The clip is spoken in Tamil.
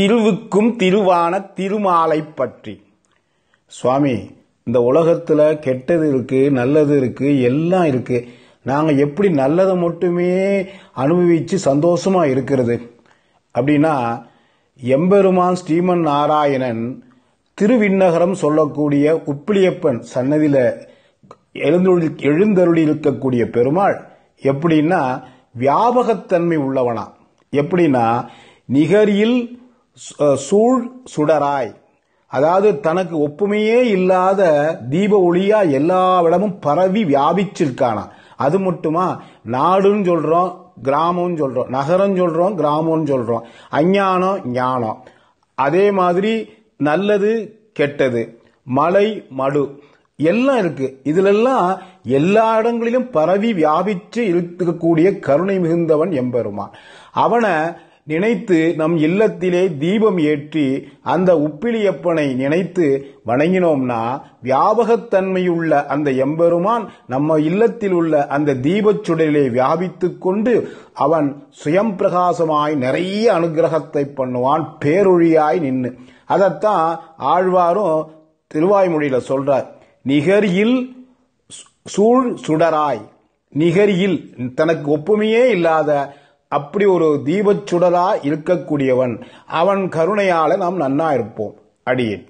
திருவுக்கும் திருவான திருமாலை பற்றி சுவாமி இந்த உலகத்தில் கெட்டது இருக்குது நல்லது இருக்குது எல்லாம் இருக்குது நாங்கள் எப்படி நல்லதை மட்டுமே அனுபவித்து சந்தோஷமாக இருக்கிறது அப்படின்னா எம்பெருமான் ஸ்ரீமன் நாராயணன் திருவிண்ணகரம் சொல்லக்கூடிய உப்பிலியப்பன் சன்னதியில் எழுந்தொழி எழுந்தருளி இருக்கக்கூடிய பெருமாள் எப்படின்னா வியாபகத்தன்மை உள்ளவனா எப்படின்னா நிகரில் சூழ் சுடராய் அதாவது தனக்கு ஒப்புமையே இல்லாத தீப ஒளியா எல்லா இடமும் பரவி வியாபிச்சிருக்கானா அது மட்டுமா நாடுன்னு சொல்றோம் கிராமம்னு சொல்றோம் நகரம் சொல்றோம் கிராமம்னு சொல்றோம் அஞ்ஞானம் ஞானம் அதே மாதிரி நல்லது கெட்டது மலை மடு எல்லாம் இருக்கு இதுலெல்லாம் எல்லா இடங்களிலும் பரவி வியாபித்து இருக்கக்கூடிய கருணை மிகுந்தவன் எம்பெருமான் அவனை நினைத்து நம் இல்லத்திலே தீபம் ஏற்றி அந்த உப்பிலியப்பனை நினைத்து வணங்கினோம்னா வியாபகத்தன்மையுள்ள அந்த எம்பெருமான் நம்ம இல்லத்தில் உள்ள அந்த தீபச் சுடரிலே வியாபித்து கொண்டு அவன் சுயம் பிரகாசமாய் நிறைய அனுகிரகத்தை பண்ணுவான் பேரொழியாய் நின்று அதைத்தான் ஆழ்வாரும் திருவாய்மொழியில சொல்றார் நிகரியில் சூழ் சுடராய் நிகரியில் தனக்கு ஒப்புமையே இல்லாத அப்படி ஒரு தீபச்சுடலா இருக்கக்கூடியவன் அவன் கருணையால நாம் நன்னா இருப்போம் அடியேன்